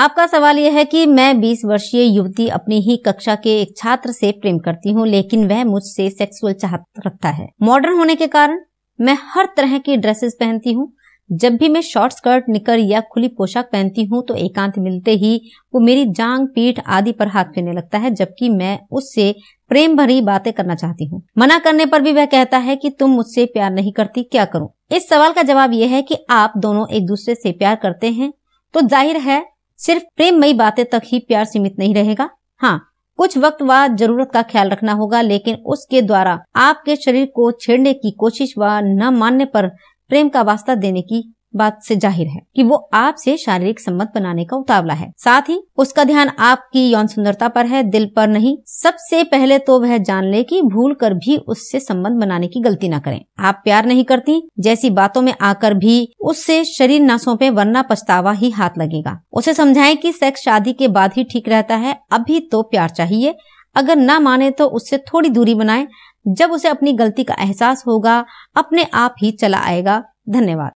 आपका सवाल यह है कि मैं 20 वर्षीय युवती अपनी ही कक्षा के एक छात्र से प्रेम करती हूँ लेकिन वह मुझसे सेक्सुअल चाहत रखता है मॉडर्न होने के कारण मैं हर तरह की ड्रेसेस पहनती हूँ जब भी मैं शॉर्ट स्कर्ट निकर या खुली पोशाक पहनती हूँ तो एकांत मिलते ही वो मेरी जांग पीठ आदि पर हाथ फेरने लगता है जबकि मैं उससे प्रेम भरी बातें करना चाहती हूँ मना करने पर भी वह कहता है कि तुम मुझसे प्यार नहीं करती क्या करूँ इस सवाल का जवाब यह है कि आप दोनों एक दूसरे से प्यार करते हैं तो जाहिर है सिर्फ प्रेममयी बातें तक ही प्यार सीमित नहीं रहेगा हाँ कुछ वक्त व जरूरत का ख्याल रखना होगा लेकिन उसके द्वारा आपके शरीर को छेड़ने की कोशिश व न मानने पर प्रेम का वास्ता देने की बात से जाहिर है कि वो आपसे शारीरिक संबंध बनाने का उतावला है साथ ही उसका ध्यान आपकी यौन सुंदरता पर है दिल पर नहीं सबसे पहले तो वह जान ले कि भूल कर भी उससे संबंध बनाने की गलती ना करें आप प्यार नहीं करती जैसी बातों में आकर भी उससे शरीर ना सौंपे वरना पछतावा ही हाथ लगेगा उसे समझाएं कि सेक्स शादी के बाद ही ठीक रहता है अभी तो प्यार चाहिए अगर ना माने तो उससे थोड़ी दूरी बनाए जब उसे अपनी गलती का एहसास होगा अपने आप ही चला आएगा धन्यवाद